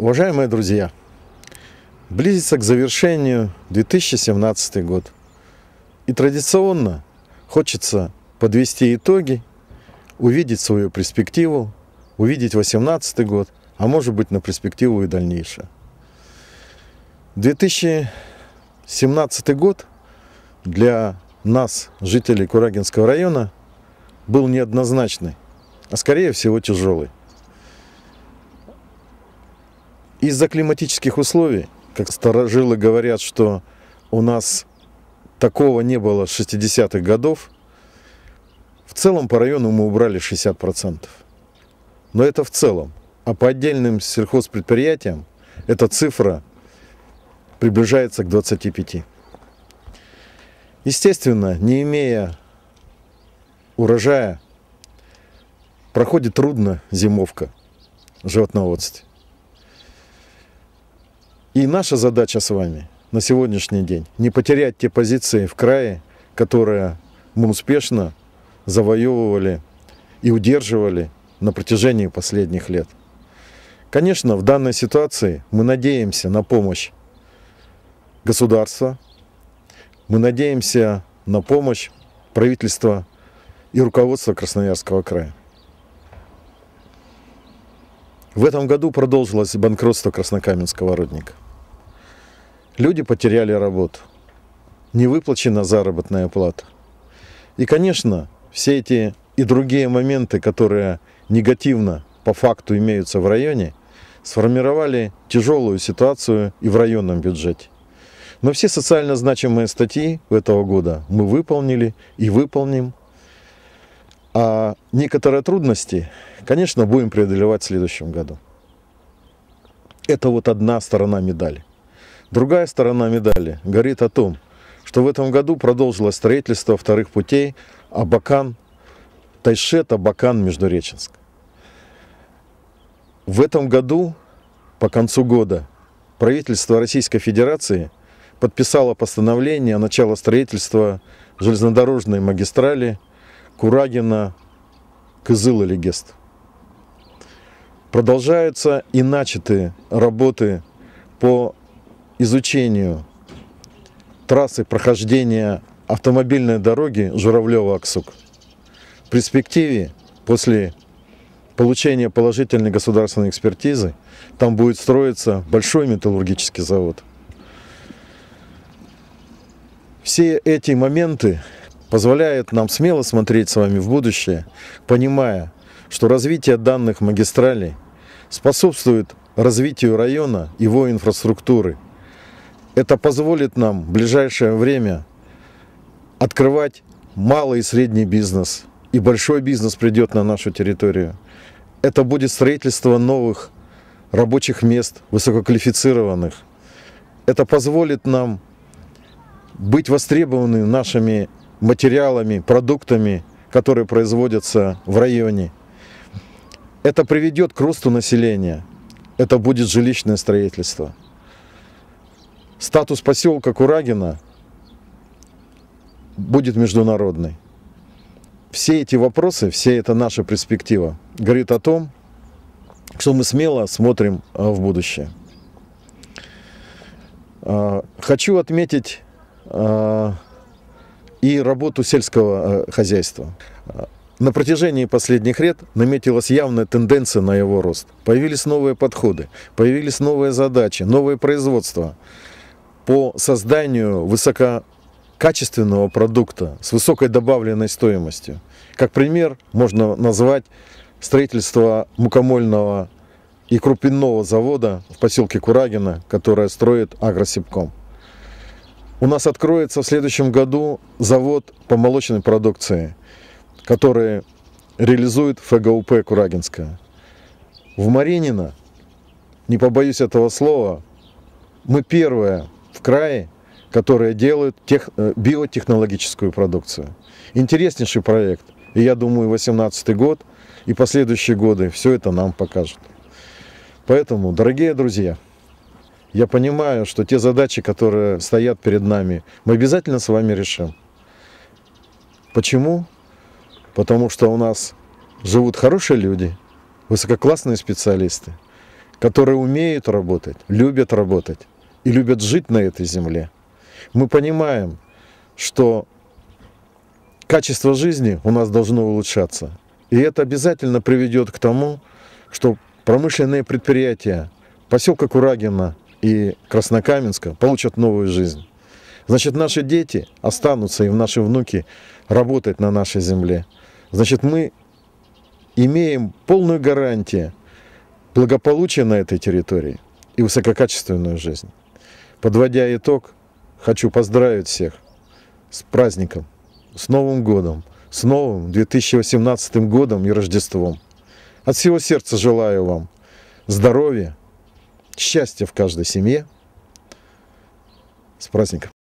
Уважаемые друзья, близится к завершению 2017 год. И традиционно хочется подвести итоги, увидеть свою перспективу, увидеть 2018 год, а может быть на перспективу и дальнейшее. 2017 год для нас, жителей Курагинского района, был неоднозначный, а скорее всего тяжелый. Из-за климатических условий, как старожилы говорят, что у нас такого не было с 60-х годов, в целом по району мы убрали 60%. Но это в целом. А по отдельным сельхозпредприятиям эта цифра приближается к 25. Естественно, не имея урожая, проходит трудно зимовка животноводства. И наша задача с вами на сегодняшний день не потерять те позиции в крае, которые мы успешно завоевывали и удерживали на протяжении последних лет. Конечно, в данной ситуации мы надеемся на помощь государства, мы надеемся на помощь правительства и руководства Красноярского края. В этом году продолжилось банкротство краснокаменского родника. Люди потеряли работу. Не выплачена заработная плата. И, конечно, все эти и другие моменты, которые негативно по факту имеются в районе, сформировали тяжелую ситуацию и в районном бюджете. Но все социально значимые статьи этого года мы выполнили и выполним а некоторые трудности, конечно, будем преодолевать в следующем году. Это вот одна сторона медали. Другая сторона медали говорит о том, что в этом году продолжилось строительство вторых путей Абакан, Тайшет, Абакан, Междуреченск. В этом году, по концу года, правительство Российской Федерации подписало постановление о начале строительства железнодорожной магистрали Курагина, Кызыл или Гест. Продолжаются и начатые работы по изучению трассы прохождения автомобильной дороги Журавлева-Аксук. В перспективе, после получения положительной государственной экспертизы, там будет строиться большой металлургический завод. Все эти моменты позволяет нам смело смотреть с вами в будущее, понимая, что развитие данных магистралей способствует развитию района, его инфраструктуры. Это позволит нам в ближайшее время открывать малый и средний бизнес, и большой бизнес придет на нашу территорию. Это будет строительство новых рабочих мест, высококвалифицированных. Это позволит нам быть востребованными нашими материалами, продуктами, которые производятся в районе. Это приведет к росту населения. Это будет жилищное строительство. Статус поселка Курагина будет международный. Все эти вопросы, все это наша перспектива, говорит о том, что мы смело смотрим э, в будущее. Э, хочу отметить э, и работу сельского э, хозяйства. Э, на протяжении последних лет наметилась явная тенденция на его рост. Появились новые подходы, появились новые задачи, новые производства по созданию высококачественного продукта с высокой добавленной стоимостью. Как пример можно назвать строительство мукомольного и крупинного завода в поселке Курагина, которое строит Агросибком у нас откроется в следующем году завод по молочной продукции, который реализует ФГУП Курагинская. В Маринино, не побоюсь этого слова, мы первые в крае, которые делают тех, э, биотехнологическую продукцию. Интереснейший проект. И я думаю, 2018 год и последующие годы все это нам покажут. Поэтому, дорогие друзья, я понимаю, что те задачи, которые стоят перед нами, мы обязательно с вами решим. Почему? Потому что у нас живут хорошие люди, высококлассные специалисты, которые умеют работать, любят работать и любят жить на этой земле. Мы понимаем, что качество жизни у нас должно улучшаться. И это обязательно приведет к тому, что промышленные предприятия поселка Курагина – и Краснокаменска получат новую жизнь. Значит, наши дети останутся и в наши внуки работать на нашей земле. Значит, мы имеем полную гарантию благополучия на этой территории и высококачественную жизнь. Подводя итог, хочу поздравить всех с праздником, с Новым годом, с новым 2018 годом и Рождеством. От всего сердца желаю вам здоровья, счастья в каждой семье. С праздником!